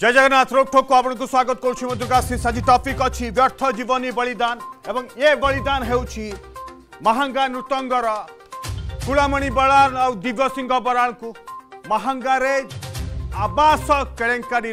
जयजगन्नाथ रौत ठोकु आपको म जुगाशिष आज टपिक अच्छी व्यर्थ जीवनी बलिदान एवं ये बलिदान महांगा नृतंगर रुलमणि बराल सिंह बराल को महांगा आवास केलेकारी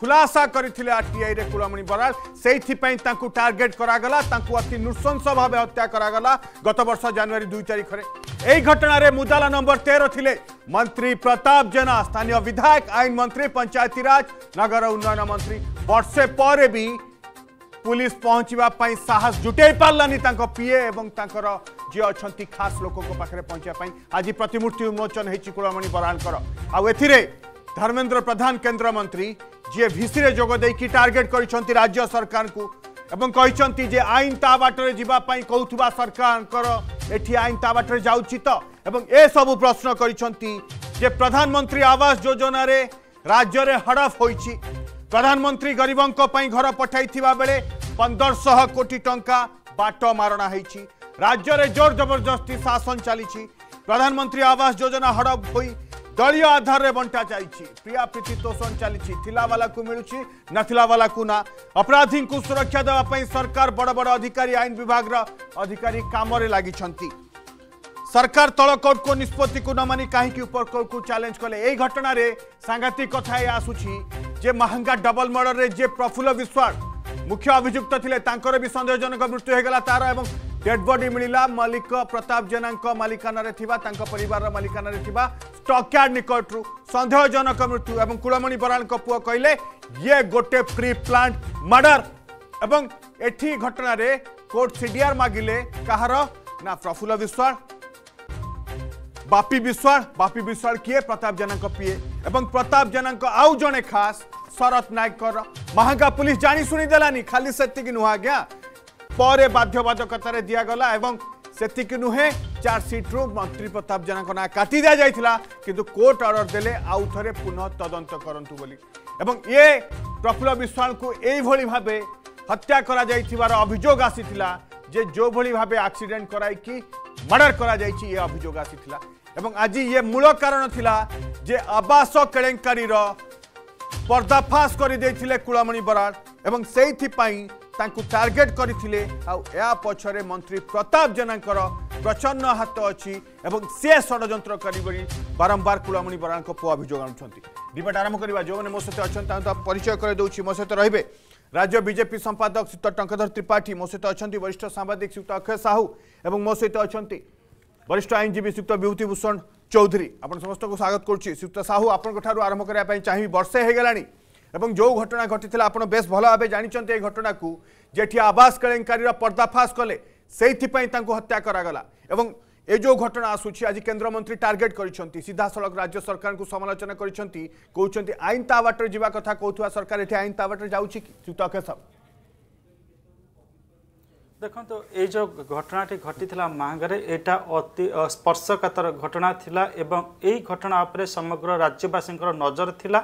खुलासा करते आरटीआई रे कुलमणि बराल से टार्गेट कराला अति नृशंस भाव हत्या कराला गत वर्ष जानुरी दुई तारिखर यही घटन मुदाला नंबर तेरह थे मंत्री प्रताप जेना स्थानीय विधायक आईन मंत्री पंचायतीराज नगर उन्नयन मंत्री बर्षे पर भी पुलिस पहुँचापी साहस जुटे पार्लानी पीए और जी अच्छा खास लोकों पाखे पहुंचापी आज प्रतिमूर्ति उन्मोचन होमणि बराल आउ ए धर्मेन्द्र प्रधान केन्द्रमंत्री ଯିଏ ଭିସିରେ ଯୋଗ ଦେଇକି ଟାର୍ଗେଟ୍ କରିଛନ୍ତି ରାଜ୍ୟ ସରକାରଙ୍କୁ ଏବଂ କହିଛନ୍ତି ଯେ ଆଇନ ତା ବାଟରେ ଯିବା ପାଇଁ କହୁଥିବା ସରକାରଙ୍କର ଏଠି ଆଇନ ତା ବାଟରେ ଯାଉଛି ତ ଏବଂ ଏସବୁ ପ୍ରଶ୍ନ କରିଛନ୍ତି ଯେ ପ୍ରଧାନମନ୍ତ୍ରୀ ଆବାସ ଯୋଜନାରେ ରାଜ୍ୟରେ ହଡ଼ପ ହୋଇଛି ପ୍ରଧାନମନ୍ତ୍ରୀ ଗରିବଙ୍କ ପାଇଁ ଘର ପଠାଇଥିବା ବେଳେ ପନ୍ଦରଶହ କୋଟି ଟଙ୍କା ବାଟ ମାରଣା ହେଇଛି ରାଜ୍ୟରେ ଜୋର ଜବରଦସ୍ତି ଶାସନ ଚାଲିଛି ପ୍ରଧାନମନ୍ତ୍ରୀ ଆବାସ ଯୋଜନା ହଡ଼ପ ହୋଇ দলীয় আধারে বন্টা যাইছি প্রিয়া প্রীতি তোষণ চালিছি থিলাওয়ালাকু মিলুছি নথিলাওয়ালাকু না অপরাধীঙ্কু সুরক্ষা দেওয়া পাই সরকার বড় বড় অধিকারী আইন বিভাগর অধিকারী কামরে লাগিছন্তি সরকার তল কোর্টকু নিষ্পত্তিকু নমানি কাহিকি উপর কোর্টকু চ্যালেঞ্জ কলে এই ঘটনার সাংঘাতিক কথা এ আসুছি যে মাহাঙ্গা ডবল মর্ডরের যে প্রফুল্ল বিশ্বাস মুখ্য অভিযুক্ত লে তাঁর বি সন্দেহজনক মৃত্যু হয়ে গেল তার এবং डेड बॉडी मिला मल्लिक प्रताप जेना मालिकान परिवार मालिकान स्टकयार्ड निकटू सन्देहजनक मृत्यु एवं कुलमणि बराल पुओ कहले ये गोटे प्री प्लांट मर्डर एवं एठी घटन कोर्ट सीडीआर मागिले कहार ना प्रफुल्ल विश्वाल बापी विश्वाल बापी विश्वाल किए प्रताप जेना पीए एवं प्रताप जेना आउ जड़े खास शरत नायक महांगा पुलिस जाणी देलानी खाली से नुह आज्ञा পরে বাধ্যবাধকতার দিগলা এবং সেটিকি নুহে চার্জসিট্রু মন্ত্রী প্রতাপ জেনা না কাটি দিয়া যাই কিন্তু কোর্ট অর্ডর দেলে আউথরে পুনঃ তদন্ত করত বলে এবং ইয়ে প্রফুল্ল বিশ্বালু এইভাবে ভাবে হত্যা করা যাইতিবার অভিযোগ আসি যে যেভাবে ভাবে আক্সিডেন্ট করাইকি মর্ডর করা যাই ইয়ে অভিযোগ আসি এবং আজি ইয়ে মূল কারণ লা যে আবাস কেলেঙ্কারীর পর্দাফাশ করে দিয়েছিল কুলমণি বরাড় এবং সেইপাই ତାଙ୍କୁ ଟାର୍ଗେଟ୍ କରିଥିଲେ ଆଉ ଏହା ପଛରେ ମନ୍ତ୍ରୀ ପ୍ରତାପ ଜେନାଙ୍କର ପ୍ରଚ୍ଛନ୍ନ ହାତ ଅଛି ଏବଂ ସେ ଷଡ଼ଯନ୍ତ୍ର କରି କରିବନି ବାରମ୍ବାର କୁଳମଣି ବରାଙ୍କ ପୁଅ ଅଭିଯୋଗ ଆଣୁଛନ୍ତି ଡିବେଟ୍ ଆରମ୍ଭ କରିବା ଯେଉଁମାନେ ମୋ ସହିତ ଅଛନ୍ତି ତାଙ୍କୁ ପରିଚୟ କରିଦେଉଛି ମୋ ସହିତ ରହିବେ ରାଜ୍ୟ ବିଜେପି ସମ୍ପାଦକ ଶ୍ରୀତ ଟଙ୍କଧର ତ୍ରିପାଠୀ ମୋ ସହିତ ଅଛନ୍ତି ବରିଷ୍ଠ ସାମ୍ବାଦିକ ଶ୍ରୀଯୁକ୍ତ ଅକ୍ଷୟ ସାହୁ ଏବଂ ମୋ ସହିତ ଅଛନ୍ତି ବରିଷ୍ଠ ଆଇନଜୀବୀ ଶ୍ରୀଯୁକ୍ତ ବିଭୂତିଭୂଷଣ ଚୌଧୁରୀ ଆପଣ ସମସ୍ତଙ୍କୁ ସ୍ୱାଗତ କରୁଛି ଶ୍ରୀଯୁକ୍ତ ସାହୁ ଆପଣଙ୍କଠାରୁ ଆରମ୍ଭ କରିବା ପାଇଁ ଚାହିଁବି ବର୍ଷେ ହୋଇଗଲାଣି এবং যে ঘটনা ঘটিছিল আপনার বেশ ভালো ভাবে জাঁচান এই ঘটনাকু যেটি আবাস কেলেঙ্কারী পর্দাফাশ কলে সেইপাই তাঁকু হত্যা করাগলা এবং এই যে ঘটনা আসুচি আজ কেন্দ্রমন্ত্রী টার্গেট করেছেন সিধাসলখ রাজ্য সরকার সমালোচনা করেছেন কৌন আইন তা বাটরে যা কথা কৌথা সরকার এটি আইন তা বাটরে যাচ্ছি কি শ্রীত কেশব ଦେଖନ୍ତୁ ଏଇ ଯେଉଁ ଘଟଣାଟି ଘଟିଥିଲା ମାହାଙ୍ଗରେ ଏଇଟା ଅତି ସ୍ପର୍ଶକାତର ଘଟଣା ଥିଲା ଏବଂ ଏଇ ଘଟଣା ଉପରେ ସମଗ୍ର ରାଜ୍ୟବାସୀଙ୍କର ନଜର ଥିଲା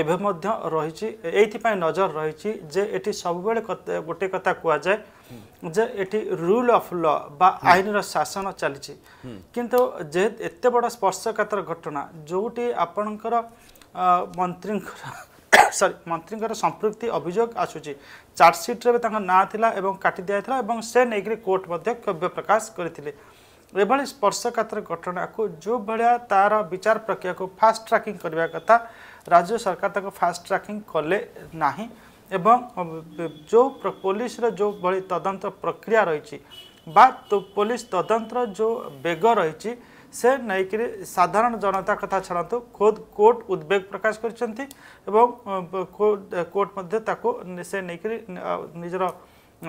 ଏବେ ମଧ୍ୟ ରହିଛି ଏଇଥିପାଇଁ ନଜର ରହିଛି ଯେ ଏଠି ସବୁବେଳେ ଗୋଟେ କଥା କୁହାଯାଏ ଯେ ଏଠି ରୁଲ ଅଫ୍ ଲ ବା ଆଇନର ଶାସନ ଚାଲିଛି କିନ୍ତୁ ଯେହେତୁ ଏତେ ବଡ଼ ସ୍ପର୍ଶକାତର ଘଟଣା ଯେଉଁଠି ଆପଣଙ୍କର ମନ୍ତ୍ରୀଙ୍କର ସରି ମନ୍ତ୍ରୀଙ୍କର ସମ୍ପୃକ୍ତି ଅଭିଯୋଗ ଆସୁଛି ଚାର୍ଜସିଟ୍ରେ ବି ତାଙ୍କ ନାଁ ଥିଲା ଏବଂ କାଟି ଦିଆଯାଇଥିଲା ଏବଂ ସେ ନେଇକରି କୋର୍ଟ ମଧ୍ୟ କ୍ଷୋଭ୍ୟ ପ୍ରକାଶ କରିଥିଲେ ଏଭଳି ସ୍ପର୍ଶକାତର ଘଟଣାକୁ ଯେଉଁଭଳିଆ ତାର ବିଚାର ପ୍ରକ୍ରିୟାକୁ ଫାଷ୍ଟ ଟ୍ରାକିଂ କରିବା କଥା राज्य सरकार तक फास्ट ट्रैकिंग कले ना एवं जो पुलिस जो भाई तदंत प्रक्रिया रही बा तो पुलिस तदंत जो बेग रही से ନେଇକରି ସାଧାରଣ ଜନତା କଥା ଛାଡ଼ନ୍ତୁ ଖୋଦ୍ କୋର୍ଟ ଉଦ୍ବେଗ ପ୍ରକାଶ କରିଛନ୍ତି ଏବଂ କୋର୍ଟ ମଧ୍ୟ ତାକୁ ସେ ନେଇକରି ନିଜର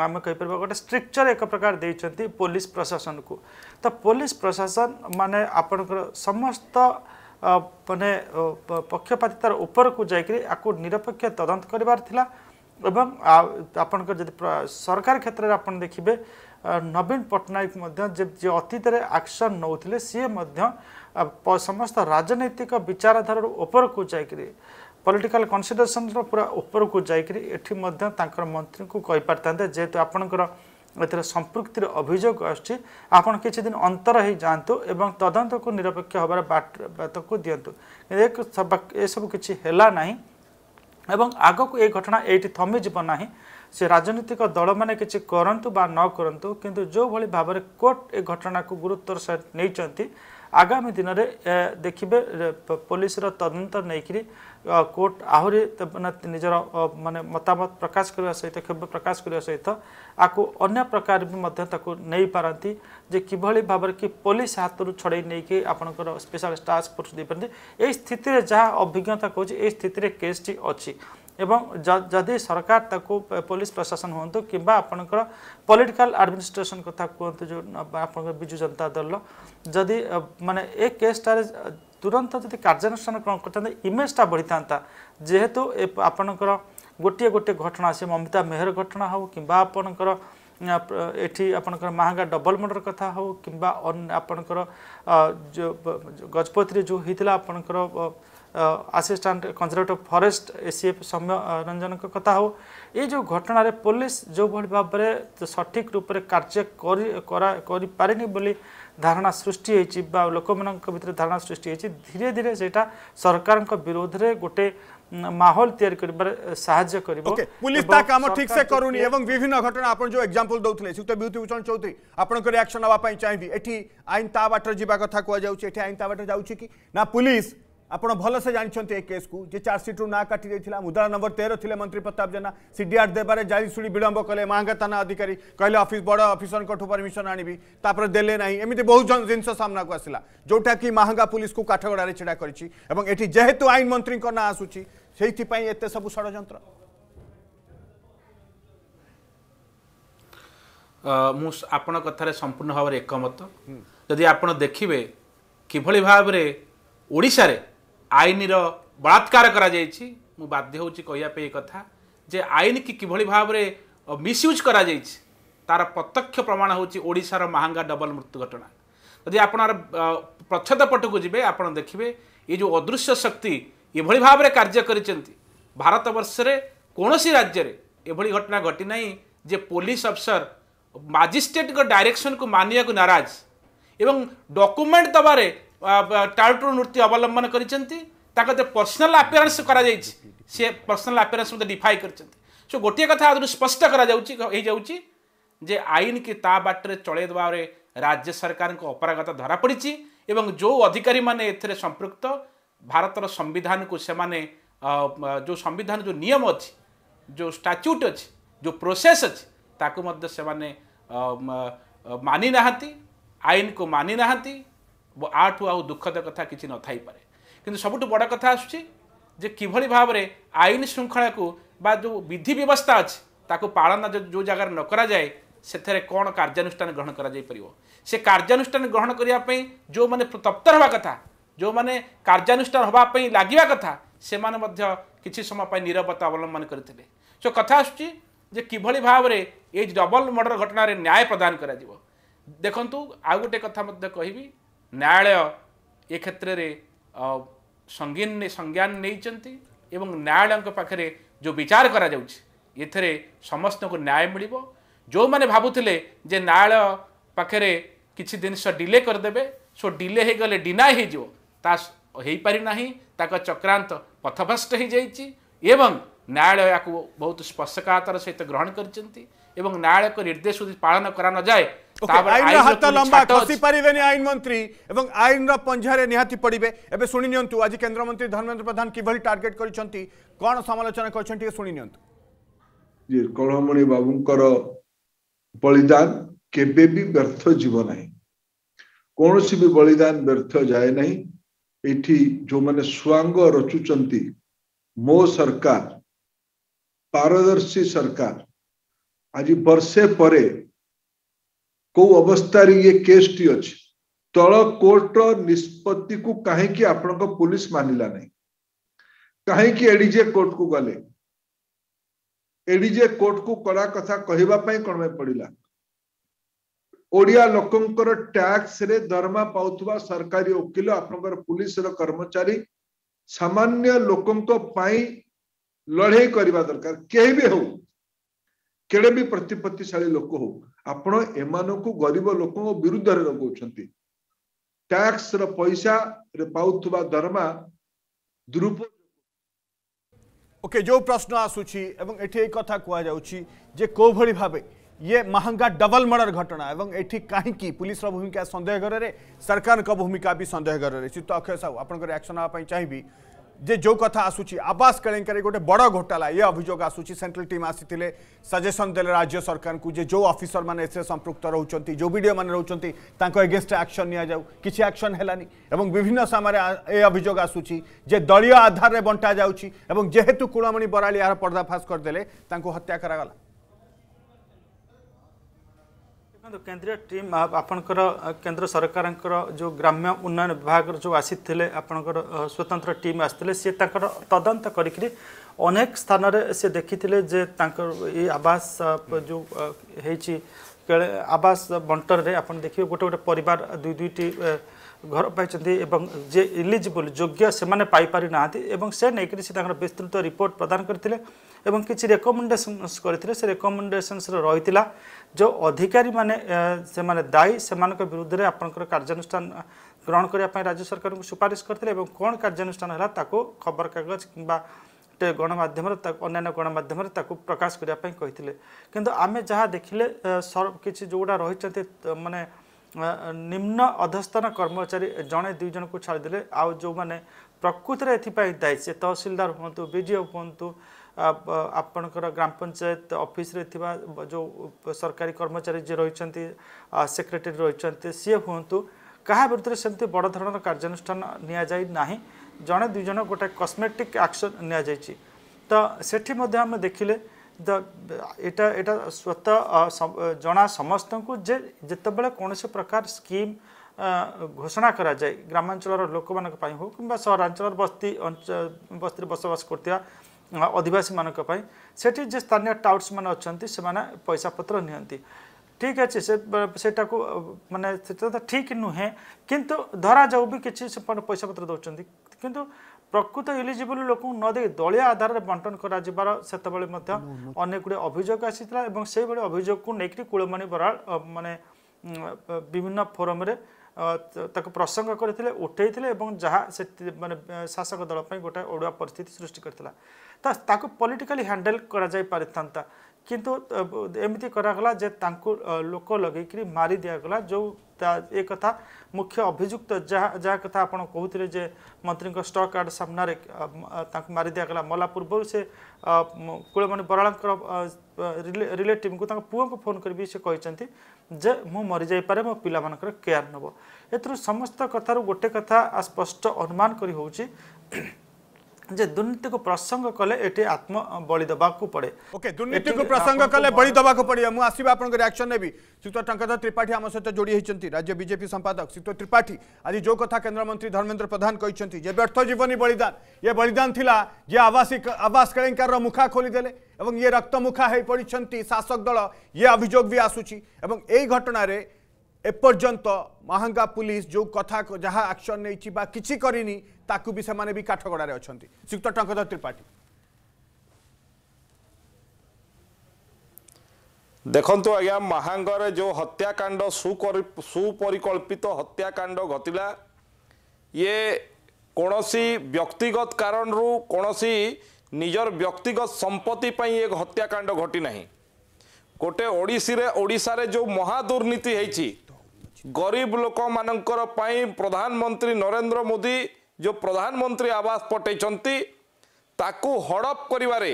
ଆମେ କହିପାରିବା ଗୋଟେ ଷ୍ଟ୍ରକ୍ଚର ଏକ ପ୍ରକାର ଦେଇଛନ୍ତି ପୋଲିସ ପ୍ରଶାସନକୁ ତ ପୋଲିସ ପ୍ରଶାସନ ମାନେ ଆପଣଙ୍କର ସମସ୍ତ ମାନେ ପକ୍ଷପାତିତାର ଉପରକୁ ଯାଇକିରି ଆକୁ ନିରପେକ୍ଷ ତଦନ୍ତ କରିବାର ଥିଲା ଏବଂ ଆପଣଙ୍କର ଯଦି ସରକାର କ୍ଷେତ୍ରରେ ଆପଣ ଦେଖିବେ ନବୀନ ପଟ୍ଟନାୟକ ମଧ୍ୟ ଯେ ଅତୀତରେ ଆକ୍ସନ୍ ନେଉଥିଲେ ସିଏ ମଧ୍ୟ ସମସ୍ତ ରାଜନୈତିକ ବିଚାରଧାରାରୁ ଉପରକୁ ଯାଇକିରି ପଲିଟିକାଲ କନ୍ସିଡ଼େରେସନ୍ର ପୁରା ଉପରକୁ ଯାଇକିରି ଏଠି ମଧ୍ୟ ତାଙ୍କର ମନ୍ତ୍ରୀଙ୍କୁ କହିପାରିଥାନ୍ତେ ଯେହେତୁ ଆପଣଙ୍କର ଏଥିରେ ସମ୍ପୃକ୍ତିର ଅଭିଯୋଗ ଆସୁଛି ଆପଣ କିଛି ଦିନ ଅନ୍ତର ହୋଇଯାଆନ୍ତୁ ଏବଂ ତଦନ୍ତକୁ ନିରପେକ୍ଷ ହେବାର ବାଟ ବାଟକୁ ଦିଅନ୍ତୁ ଏସବୁ କିଛି ହେଲା ନାହିଁ ଏବଂ ଆଗକୁ ଏ ଘଟଣା ଏଇଠି ଥମିଯିବ ନାହିଁ ସେ ରାଜନୈତିକ ଦଳମାନେ କିଛି କରନ୍ତୁ ବା ନ କରନ୍ତୁ କିନ୍ତୁ ଯେଉଁଭଳି ଭାବରେ କୋର୍ଟ ଏ ଘଟଣାକୁ ଗୁରୁତ୍ୱର ସହ ନେଇଛନ୍ତି आगामी दिन में देखिए पुलिस तदंत नहीं कोर्ट आहरी मैंने निजर मानने मतामत प्रकाश करने सहित क्षोभ प्रकाश करने सहित आपको अन्य प्रकार भी नहीं पारती जे कि भाव कि पुलिस हाथ रू छड़े नहीं कि स्पेशल टास्क फोर्स दे पारती स्थित जहाँ अभिज्ञता कहे ये स्थित केस टी अच्छी एवं जदि सरकार पुलिस प्रशासन हूँ कि आपंकर पॉलीटिकाल आडमिनिस्ट्रेसन क्या कहतु जो आप विजु जनता दल जदि मानने ये केसटा तुरंत जो कार्यानुषान इमेजा बढ़ी था जेहेतु आपणकर गोटे गोटे घटना से ममिता मेहर घटना हूँ कि आपणकर ये महांगा डबल मर्डर कथा हूँ कि आपणकर गजपति जो होता आपणकर assistant conservative forest ACF Soumya ରଞ୍ଜନଙ୍କ କଥା ହେଉ ଏଇ ଯେଉଁ ଘଟଣାରେ ପୋଲିସ ଯେଉଁଭଳି ଭାବରେ ସଠିକ୍ ରୂପରେ କାର୍ଯ୍ୟ କରି କରିପାରିନି ବୋଲି ଧାରଣା ସୃଷ୍ଟି ହେଇଛି ବା ଲୋକମାନଙ୍କ ଭିତରେ ଧାରଣା ସୃଷ୍ଟି ହେଇଛି ଧୀରେ ଧୀରେ ସେଇଟା ସରକାରଙ୍କ ବିରୋଧରେ ଗୋଟେ ମାହୋଲ ତିଆରି କରିବାରେ ସାହାଯ୍ୟ କରିବ পুলিশ তা কাম ঠিক সে করুনি এবং বিভিন্ন ঘটনা আপন যে এক্সাম্পল দউতলে সুক্ত বিভূতিভূষণ চৌধুরী আপনার রিয়াকশন নেওয়া ପାଇଁ ଚାହିଁବି ଏଠି ଆଇନ ତା ବାଟରେ ଯିବା କଥା କୁହାଯାଉଛି ଏଠି ଆଇନ ତା ବାଟରେ ଯାଉଛି କି ନା পুলিশ ଆପଣ ଭଲସେ ଜାଣିଛନ୍ତି ଏ କେସ୍କୁ ଯେ ଚାର୍ଜସିଟ୍ରୁ ନାଁ କାଟି ଦେଇଥିଲା ମୁଦ୍ରା ନମ୍ବର ତେର ଥିଲେ ମନ୍ତ୍ରୀ ପ୍ରତାପ ଜେନା ସିଡିଆର୍ ଦେବାରେ ଜାରିଶୁଣି ବିଳମ୍ବ କଲେ ମାହାଙ୍ଗା ଥାନା ଅଧିକାରୀ କହିଲେ ଅଫିସ୍ ବଡ଼ ଅଫିସରଙ୍କଠୁ ପରମିଶନ ଆଣିବି ତାପରେ ଦେଲେ ନାହିଁ ଏମିତି ବହୁ ଜିନିଷ ସାମ୍ନାକୁ ଆସିଲା ଯେଉଁଟାକି ମାହାଙ୍ଗା ପୁଲିସକୁ କାଠଗଡ଼ାରେ ଛିଡ଼ା କରିଛି ଏବଂ ଏଠି ଯେହେତୁ ଆଇନ ମନ୍ତ୍ରୀଙ୍କ ନାଁ ଆସୁଛି ସେଇଥିପାଇଁ ଏତେ ସବୁ ଷଡ଼ଯନ୍ତ୍ର ମୁଁ ଆପଣ କଥାରେ ସମ୍ପୂର୍ଣ୍ଣ ଭାବରେ ଏକମତ ଯଦି ଆପଣ ଦେଖିବେ କିଭଳି ଭାବରେ ଓଡ଼ିଶାରେ আইনৰ বৰতකාර কৰা যায় চি ম বাধ্য হচি কয়া পে কথা যে আইন কি কি ভলি ভাবৰে মিছইউজ কৰা যায় চি তাৰ പ്രത്യক্ষ প্ৰমাণ হচি ওড়िसाৰ মহানগা ডাবল মৃত্যু ঘটনা যদি আপোনাৰ প্ৰচ্ছেদ পটক গিবে আপোন দেখিবে এই যো অদৃশ্য শক্তি এ ভলি ভাবৰে কাৰ্য কৰি চନ୍ତି ভাৰতবৰ্ষৰে কোনসী ৰাজ্যৰে এ ভলি ঘটনা ঘটি নাই যে পোলিস অফিচাৰ মাজিষ্ট্ৰেটৰ ডাইরেকচনক মানি আৰু কো নৰাজ এবং ডক्युমেণ্ট দবারে ଟାଳଟୁ ନୃତ୍ୟ ଅବଲମ୍ବନ କରିଛନ୍ତି ତାଙ୍କ ଯେ ପର୍ସନାଲ୍ ଆପିଆରାନ୍ସ କରାଯାଇଛି ସିଏ ପର୍ସନାଲ୍ ଆପିଆରାନ୍ସ ମଧ୍ୟ ଡିଫାଇ କରିଛନ୍ତି ସୋ ଗୋଟିଏ କଥା ଆଦରୁ ସ୍ପଷ୍ଟ କରାଯାଉଛି ହେଇଯାଉଛି ଯେ ଆଇନ କି ତା ବାଟରେ ଚଳାଇ ଦେବାରେ ରାଜ୍ୟ ସରକାରଙ୍କ ଅପାରଗତା ଧରାପଡ଼ିଛି ଏବଂ ଯେଉଁ ଅଧିକାରୀମାନେ ଏଥିରେ ସମ୍ପୃକ୍ତ ଭାରତର ସମ୍ବିଧାନକୁ ସେମାନେ ଯେଉଁ ସମ୍ବିଧାନ ଯେଉଁ ନିୟମ ଅଛି ଯେଉଁ ଷ୍ଟାଚ୍ୟୁଟ୍ ଅଛି ଯେଉଁ ପ୍ରୋସେସ୍ ଅଛି ତାକୁ ମଧ୍ୟ ସେମାନେ ମାନି ନାହାନ୍ତି ଆଇନକୁ ମାନି ନାହାନ୍ତି ଆଠୁ ଆଉ ଦୁଃଖଦ କଥା କିଛି ନଥାଇପାରେ କିନ୍ତୁ ସବୁଠୁ ବଡ଼ କଥା ଆସୁଛି ଯେ କିଭଳି ଭାବରେ ଆଇନ ଶୃଙ୍ଖଳାକୁ ବା ଯେଉଁ ବିଧି ବ୍ୟବସ୍ଥା ଅଛି ତାକୁ ପାଳନ ଯେଉଁ ଜାଗାରେ ନ କରାଯାଏ ସେଥିରେ କ'ଣ କାର୍ଯ୍ୟାନୁଷ୍ଠାନ ଗ୍ରହଣ କରାଯାଇପାରିବ ସେ କାର୍ଯ୍ୟାନୁଷ୍ଠାନ ଗ୍ରହଣ କରିବା ପାଇଁ ଯେଉଁମାନେ ତପ୍ତର ହେବା କଥା ଯେଉଁମାନେ କାର୍ଯ୍ୟାନୁଷ୍ଠାନ ହେବା ପାଇଁ ଲାଗିବା କଥା ସେମାନେ ମଧ୍ୟ କିଛି ସମୟ ପାଇଁ ନିରବତା ଅବଲମ୍ବନ କରିଥିଲେ ସୋ କଥା ଆସୁଛି ଯେ କିଭଳି ଭାବରେ ଏଇ ଡବଲ୍ ମର୍ଡ଼ର ଘଟଣାରେ ନ୍ୟାୟ ପ୍ରଦାନ କରାଯିବ ଦେଖନ୍ତୁ ଆଉ ଗୋଟେ କଥା ମଧ୍ୟ କହିବି ନ୍ୟାୟାଳୟ ଏ କ୍ଷେତ୍ରରେ ସଂଜ୍ଞା ସଂଜ୍ଞାନ ନେଇଛନ୍ତି ଏବଂ ନ୍ୟାୟାଳୟଙ୍କ ପାଖରେ ଯେଉଁ ବିଚାର କରାଯାଉଛି ଏଥିରେ ସମସ୍ତଙ୍କୁ ନ୍ୟାୟ ମିଳିବ ଯେଉଁମାନେ ଭାବୁଥିଲେ ଯେ ନ୍ୟାୟାଳୟ ପାଖରେ କିଛି ଜିନିଷ ଡିଲେ କରିଦେବେ ସୋ ଡିଲେ ହୋଇଗଲେ ଡିନାଏ ହୋଇଯିବ ତା ହୋଇପାରିନାହିଁ ତାଙ୍କ ଚକ୍ରାନ୍ତ ପଥଭ୍ରଷ୍ଟ ହୋଇଯାଇଛି ଏବଂ ନ୍ୟାୟାଳୟ ଏହାକୁ ବହୁତ ସ୍ପର୍ଶକାତର ସହିତ ଗ୍ରହଣ କରିଛନ୍ତି এবং ন্যায়ালয়ের নির্দেশ যদি পালন করা ন যায় আইনর হাত লম্বা খসি পারিবেনি আইন মন্ত্রী এবং আইনর পঞ্ঝারে নিহাতি পড়বে এবে শুনি নিয়ন্তু আজি কেন্দ্রমন্ত্রী ধর্মেন্দ্র প্রধান কিভাবে টার্গেট করেছেন কোণ সমালোচনা শুনি নিয়ন্তু ବାବୁଙ୍କର ବଳିଦାନ କେବେ ବି ବ୍ୟର୍ଥ ଯିବ ନାହିଁ କୌଣସି ବି ବଳିଦାନ ବ୍ୟର୍ଥ ଯାଏ ନାହିଁ ଏଠି ଯୋଉମାନେ ସୁଆଙ୍ଗ ରଚୁଛନ୍ତି ମୋ ସରକାର ପାରଦର୍ଶୀ ସରକାର आज बर्षे पर कौ अवस्था ये केस टी अच्छे तल कोर्ट निष्पत्ति को कहीं आपण पुलिस मानला ना कहीं एडीजे कोर्ट को गले एडीजे कोर्ट को कड़ा कथा कहवाई कौन पड़ा ओडिया लोकंर टैक्स रे दरमा पाता सरकारी वकिल आपण पुलिस कर्मचारी सामान्य लोक लड़े करवा दरकार कहीं भी हूँ केड़े भी प्रतिपत्तिशा लोक हो आप गरीब लोक विरुद्ध लगौं टैक्स रैसा पाता दरमा द्रुप ओके जो प्रश्न एवं एटी एक कथा कह कौली भाव ये महंगा डबल मर्डर घटना एवं एटी कहीं पुलिस भूमिका संदेह घर सरकार भूमिका भी संदेह घर चित्त अक्षय साहू आपन रिएक्शन आपन चाहिए जे जो कथ आसू आवास केड़े गोटे बड़ घोटाला ये अभोग आसू सेट्राल टीम आसी सजेसन दे राज्य सरकार को जे जो अफिसर मैंने संपुक्त रोचान जो विडियो मैंने रोच एगेन्स्ट आक्शन निजाऊ कि आक्शन हैलानी विभिन्न समय ये अभोग जे दलय आधार में बंटा जाऊँगी जेहेतु कूलमणि बराली यार पर्दाफाश करदे हत्या करागला ଦେଖନ୍ତୁ କେନ୍ଦ୍ରୀୟ ଟିମ୍ ଆପଣଙ୍କର କେନ୍ଦ୍ର ସରକାରଙ୍କର ଯେଉଁ ଗ୍ରାମ୍ୟ ଉନ୍ନୟନ ବିଭାଗର ଯେଉଁ ଆସିଥିଲେ ଆପଣଙ୍କର ସ୍ୱତନ୍ତ୍ର ଟିମ୍ ଆସିଥିଲେ ସିଏ ତାଙ୍କର ତଦନ୍ତ କରିକିରି ଅନେକ ସ୍ଥାନରେ ସେ ଦେଖିଥିଲେ ଯେ ତାଙ୍କର ଏଇ ଆବାସ ଯେଉଁ ହେଇଛି ଆବାସ ବଣ୍ଟନରେ ଆପଣ ଦେଖିବେ ଗୋଟେ ଗୋଟେ ପରିବାର ଦୁଇ ଦୁଇଟି ଘର ପାଇଛନ୍ତି ଏବଂ ଯେ ଇଲିଜିବୁଲ୍ ଯୋଗ୍ୟ ସେମାନେ ପାଇପାରିନାହାନ୍ତି ଏବଂ ସେ ନେଇକରି ସେ ତାଙ୍କର ବିସ୍ତୃତ ରିପୋର୍ଟ ପ୍ରଦାନ କରିଥିଲେ ଏବଂ କିଛି ରେକମେଣ୍ଡେସନ୍ସ କରିଥିଲେ ସେ ରେକମେଣ୍ଡେସନ୍ସରେ ରହିଥିଲା जो अधिकारी माने से माने दायी से विरुद्ध में आपंकर ग्रहण करने राज्य सरकार को सुपारिश करते कौन कार्यानुष्ठान है खबर कागज कि गणमाध्यम अन्य गणमाध्यम प्रकाश करने कि आम जहाँ देखिले कि जोड़ा रही मानने निम्न अधस्तन कर्मचारी जड़े दुईज को छाड़दे आउ जो मैंने प्रकृतर में दायी से तहसिलदार हूँ विडीओ हूँ ଆପଣଙ୍କର ଗ୍ରାମ ପଞ୍ଚାୟତ ଅଫିସରେ ଥିବା ଯେଉଁ ସରକାରୀ କର୍ମଚାରୀ ଯିଏ ରହିଛନ୍ତି ସେକ୍ରେଟେରୀ ରହିଛନ୍ତି ସିଏ ହୁଅନ୍ତୁ କାହା ବିରୁଦ୍ଧରେ ସେମିତି ବଡ଼ ଧରଣର କାର୍ଯ୍ୟାନୁଷ୍ଠାନ ନିଆଯାଇ ନାହିଁ ଜଣେ ଦୁଇ ଜଣ ଗୋଟେ କସ୍ମେଟିକ୍ ଆକ୍ସନ୍ ନିଆଯାଇଛି ତ ସେଠି ମଧ୍ୟ ଆମେ ଦେଖିଲେ ଦ ଏଇଟା ଏଇଟା ସ୍ୱତଃ ଜଣା ସମସ୍ତଙ୍କୁ ଯେ ଯେତେବେଳେ କୌଣସି ପ୍ରକାର ସ୍କିମ୍ ଘୋଷଣା କରାଯାଏ ଗ୍ରାମାଞ୍ଚଳର ଲୋକମାନଙ୍କ ପାଇଁ ହେଉ କିମ୍ବା ସହରାଞ୍ଚଳର ବସ୍ତି ବସ୍ତିରେ ବସବାସ କରୁଥିବା अदिवासी मानी से स्थानीय टाउट्स मैंने अच्छा से मैंने पैसा पत्र ठीक अच्छे से, से मानने ठीक नुहे किंतु धरा जाऊ भी किसी से पैसा पत्र दौरान किंतु प्रकृत इलीजिबल लोक नदे दलिया आधार में बंटन करतेक गुड़े अभोग आ सही अभोग को लेकिन कूलमणि बराल माने विभिन्न फोरम प्रसंग करते उठे जहाँ मान शासक दलप गोटे अड़ुआ पिस्थित सृष्टि करता ତା ତାକୁ ପଲିଟିକାଲି ହ୍ୟାଣ୍ଡେଲ୍ କରାଯାଇପାରିଥାନ୍ତା କିନ୍ତୁ ଏମିତି କରାଗଲା ଯେ ତାଙ୍କୁ ଲୋକ ଲଗେଇକିରି ମାରି ଦିଆଗଲା ଯେଉଁ ଏ କଥା ମୁଖ୍ୟ ଅଭିଯୁକ୍ତ ଯାହା ଯାହା କଥା ଆପଣ କହୁଥିଲେ ଯେ ମନ୍ତ୍ରୀଙ୍କ ଷ୍ଟକ୍ ଆର୍ଡ଼ ସାମ୍ନାରେ ତାଙ୍କୁ ମାରି ଦିଆଗଲା ମଲା ପୂର୍ବରୁ ସେ କୁଳମଣି ବରାଳଙ୍କର ରିଲେଟିଭ୍ଙ୍କୁ ତାଙ୍କ ପୁଅଙ୍କୁ ଫୋନ୍ କରିବି ସେ କହିଛନ୍ତି ଯେ ମୁଁ ମରିଯାଇପାରେ ମୋ ପିଲାମାନଙ୍କର କେୟାର୍ ନେବ ଏଥିରୁ ସମସ୍ତ କଥାରୁ ଗୋଟେ କଥା ସ୍ପଷ୍ଟ ଅନୁମାନ କରି ହେଉଛି जे दुर्नीति को प्रसंग कले एटे आत्म बलि दबाकु पड़े ओके दुर्नीति को प्रसंग कले बलि दबाकु पड़े मु आसीबा आपन रिएक्शन नेबी श्रीत टंकधर त्रिपाठी आम सहित जोड़ी होती राज्य बीजेपी संपादक श्रीत त्रिपाठी आज जो कथा केंद्र मंत्री धर्मेन्द्र प्रधान कहते जे व्यर्थ जीवनी बलिदान ये बलिदान थिला जे आवासिक आवास केलेंकार मुखा खोलीदे एवं ये रक्तमुखा हो पड़ी शासक दल ये अभिजोग भी एवं एई घटना घटन এপর্যন্ত মহাঙ্গা পুলিশ যে কথা যা আকশন নেইছি বা কিছু করিনি তাকে বি সেমানে বি কাঠগড়ায় অনেক শ্রীযুক্ত টঙ্কধর ত্রিপাঠী ଦେଖନ୍ତୁ ଆଜ୍ଞା ମାହାଙ୍ଗରେ ଯେଉଁ ହତ୍ୟାକାଣ୍ଡ ସୁପରିକଳ୍ପିତ ହତ୍ୟାକାଣ୍ଡ ଘଟିଲା ଇଏ କୌଣସି ବ୍ୟକ୍ତିଗତ କାରଣରୁ କୌଣସି ନିଜର ବ୍ୟକ୍ତିଗତ ସମ୍ପତ୍ତି ପାଇଁ ଏ ହତ୍ୟାକାଣ୍ଡ ଘଟିନାହିଁ ଗୋଟେ ଓଡ଼ିଶୀରେ ଓଡ଼ିଶାରେ ଯେଉଁ ମହାଦୁର୍ନୀତି ହେଇଛି ଗରିବ ଲୋକମାନଙ୍କର ପାଇଁ ପ୍ରଧାନମନ୍ତ୍ରୀ ନରେନ୍ଦ୍ର ମୋଦି ଯେଉଁ ପ୍ରଧାନମନ୍ତ୍ରୀ ଆବାସ ପଠାଇଛନ୍ତି ତାକୁ ହଡ଼ପ କରିବାରେ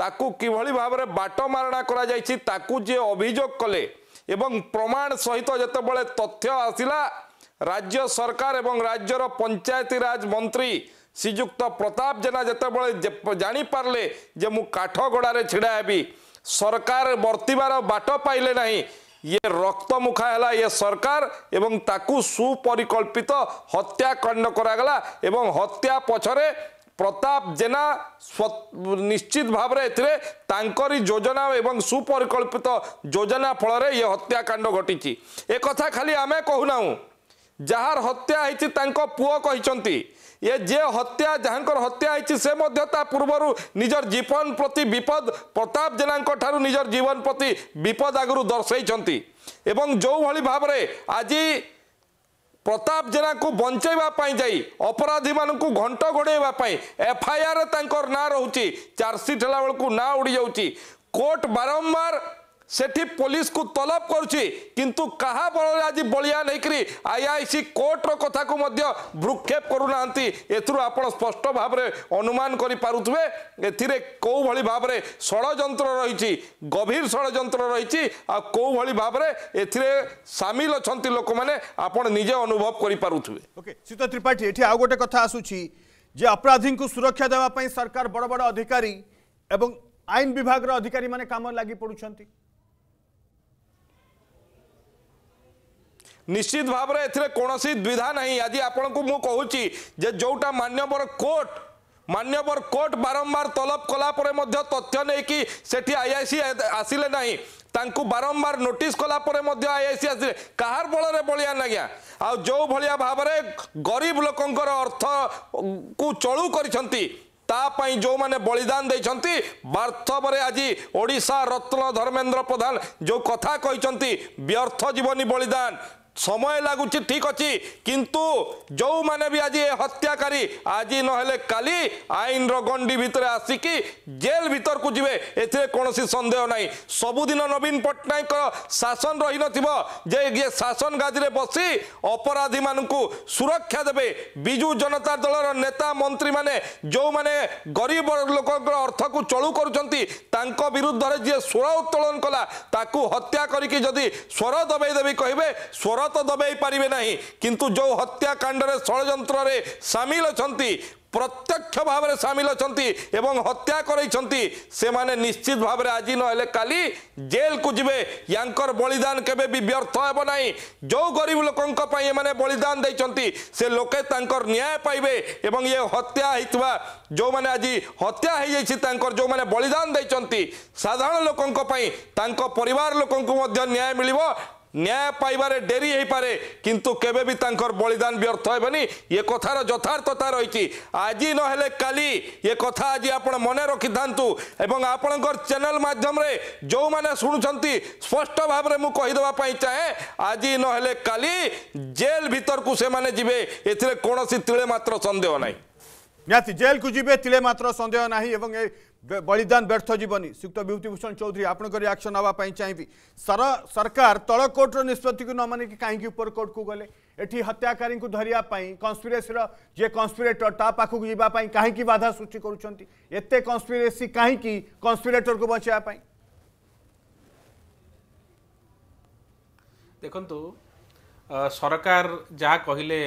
ତାକୁ କିଭଳି ଭାବରେ ବାଟ ମାରଣା କରାଯାଇଛି ତାକୁ ଯିଏ ଅଭିଯୋଗ କଲେ ଏବଂ ପ୍ରମାଣ ସହିତ ଯେତେବେଳେ ତଥ୍ୟ ଆସିଲା ରାଜ୍ୟ ସରକାର ଏବଂ ରାଜ୍ୟର ପଞ୍ଚାୟତିରାଜ ମନ୍ତ୍ରୀ ଶ୍ରୀଯୁକ୍ତ ପ୍ରତାପ ଜେନା ଯେତେବେଳେ ଜାଣିପାରିଲେ ଯେ ମୁଁ କାଠଗଡ଼ାରେ ଛିଡ଼ା ହେବି ସରକାର ବର୍ତ୍ତିବାର ବାଟ ପାଇଲେ ନାହିଁ ये रक्त मुखा है ये सरकार एवं ताकू सुपरिकल्पित हत्याकांड करागला एवं हत्या पछरे प्रताप जेना निश्चित भाव में योजना एवं सुपरिकल्पित योजना फल ये हत्याकांड घटी एक खाली आम कहूना जार हत्या होती पुओ कहते ये जे हत्या जहाँ हत्या से पूर्वर निजर जीवन प्रति विपद प्रताप जेना निजर जीवन प्रति विपद आगु दर्शाई एवं जो भली भाव आज प्रताप जेना को बचेवाई अपराधी मान घंट घोड़ेवाई एफआईआर तर रोचे चार्जसीट हालांकि ना उड़ी जाऊँगी कोर्ट बारंबार সেটি পুলিশ কু তলব করছি কিন্তু কাহা বলরে আজি বলিয়া নেকরি আইআইসি কোর্টর কু মধ্য ভ্রুক্ষেপ করুনা এথুর আপন স্পষ্ট ভাবরে অনুমান করি করে পুথে এতে কোভাবে ভাবে ষড়যন্ত্র রহিছি গভীর ষড়যন্ত্র রয়েছে ভলি ভাবরে এতিরে শামিল অছন্তি লোক মানে আপন নিজে অনুভব করি পারুতবে ওকে সিত ত্রিপাঠী এঠি আউ গটে কথা আসুছি যে অপরাধী কু সুরক্ষা দেওয়া সরকার বড় বড় অধিকারী এবং আইন বিভাগের অধিকারী মানে কাম লাগি পড়ুছন্তি ନିଶ୍ଚିତ ଭାବରେ ଏଥିରେ କୌଣସି ଦ୍ୱିଧା ନାହିଁ ଆଜି ଆପଣଙ୍କୁ ମୁଁ କହୁଛି ଯେ ଯେଉଁଟା ମାନ୍ୟବର କୋର୍ଟ ମାନ୍ୟବର କୋର୍ଟ ବାରମ୍ବାର ତଲବ କଲା ପରେ ମଧ୍ୟ ତଥ୍ୟ ନେଇକି ସେଠି ଆଇଆଇସି ଆସିଲେ ନାହିଁ ତାଙ୍କୁ ବାରମ୍ବାର ନୋଟିସ୍ କଲା ପରେ ମଧ୍ୟ ଆଇଆଇସି ଆସିଲେ କାହାର ବଳରେ ବଳିଆନ ଆଜ୍ଞା ଆଉ ଯେଉଁ ଭଳିଆ ଭାବରେ ଗରିବ ଲୋକଙ୍କର ଅର୍ଥକୁ ଚଳୁ କରିଛନ୍ତି ତା ପାଇଁ ଯେଉଁମାନେ ବଳିଦାନ ଦେଇଛନ୍ତି ବାସ୍ତବରେ ଆଜି ଓଡ଼ିଶା ରତ୍ନ ଧର୍ମେନ୍ଦ୍ର ପ୍ରଧାନ ଯେଉଁ କଥା କହିଛନ୍ତି ବ୍ୟର୍ଥ ଜୀବନୀ ବଳିଦାନ সময় লাগুছি ঠিক অছি কিন্তু যে বি আজি এ হত্যাকারী আজি নহলে কালি আইনর গণ্ডি ভিতরে আসিকি জেল ভিতরকু যাবে এতে কোণী সন্দেহ নাই সবুদিন নবীন পট্টনাক শাসন রহি নথিব যে ইয়ে শাসন গাদিরে বসি অপরাধী মানুষ সুরক্ষা দেবে বিজু জনতা দলর নেতা মন্ত্রী মানে যে গরিব লোকর অর্থক চলু করছেন তাঙ্ক বিরুদ্ধে যে স্বর উত্তোলন কলা তাকু হত্যা করিকি যদি স্বর দবাই দেবি কহবে স্বর ତ ଦବେଇ ପାରିବେ ନାହିଁ କିନ୍ତୁ ଯେଉଁ ହତ୍ୟାକାଣ୍ଡରେ ଷଡ଼ଯନ୍ତ୍ରରେ ସାମିଲ ଅଛନ୍ତି ପ୍ରତ୍ୟକ୍ଷ ଭାବରେ ସାମିଲ ଅଛନ୍ତି ଏବଂ ହତ୍ୟା କରାଇଛନ୍ତି ସେମାନେ ନିଶ୍ଚିତ ଭାବରେ ଆଜି ନହେଲେ କାଲି ଜେଲକୁ ଯିବେ ୟାଙ୍କର ବଳିଦାନ କେବେ ବି ବ୍ୟର୍ଥ ହେବ ନାହିଁ ଯେଉଁ ଗରିବ ଲୋକଙ୍କ ପାଇଁ ଏମାନେ ବଳିଦାନ ଦେଇଛନ୍ତି ସେ ଲୋକେ ତାଙ୍କର ନ୍ୟାୟ ପାଇବେ ଏବଂ ଏ ହତ୍ୟା ହେଇଥିବା ଯେଉଁମାନେ ଆଜି ହତ୍ୟା ହେଇଯାଇଛି ତାଙ୍କର ଯେଉଁମାନେ ବଳିଦାନ ଦେଇଛନ୍ତି ସାଧାରଣ ଲୋକଙ୍କ ପାଇଁ ତାଙ୍କ ପରିବାର ଲୋକଙ୍କୁ ମଧ୍ୟ ନ୍ୟାୟ ମିଳିବ ନ୍ୟାୟ ପାଇବାରେ ଡେରି ହୋଇପାରେ କିନ୍ତୁ କେବେ ବି ତାଙ୍କର ବଳିଦାନ ବ୍ୟର୍ଥ ହେବନି ଏ କଥାର ଯଥାର୍ଥତା ରହିଛି ଆଜି ନହେଲେ କାଲି ଏ କଥା ଆଜି ଆପଣ ମନେ ରଖିଥାନ୍ତୁ ଏବଂ ଆପଣଙ୍କର ଚ୍ୟାନେଲ ମାଧ୍ୟମରେ ଯେଉଁମାନେ ଶୁଣୁଛନ୍ତି ସ୍ପଷ୍ଟ ଭାବରେ ମୁଁ କହିଦେବା ପାଇଁ ଚାହେଁ ଆଜି ନହେଲେ କାଲି ଜେଲ ଭିତରକୁ ସେମାନେ ଯିବେ ଏଥିରେ କୌଣସି ତିଳେ ମାତ୍ର ସନ୍ଦେହ ନାହିଁ ନିହାତି ଜେଲକୁ ଯିବେ ତିଳେ ମାତ୍ର ସନ୍ଦେହ ନାହିଁ ଏବଂ बलिदान व्यर्थ जीवनी सुक्त विभूतिभूषण चौधरी चाहिए सर सरकार तल कोर्टर निष्पत्ति नमानिक काहीँक उपर्टले हत्याकारी को कन्सपिरसी र जे कन्सपिरेटर जावाई कहीं बाधा सृष्टि कहीं कन्स्पिरेटर को कन्सपिरेटरको देखु सरकार जहाँ कहिले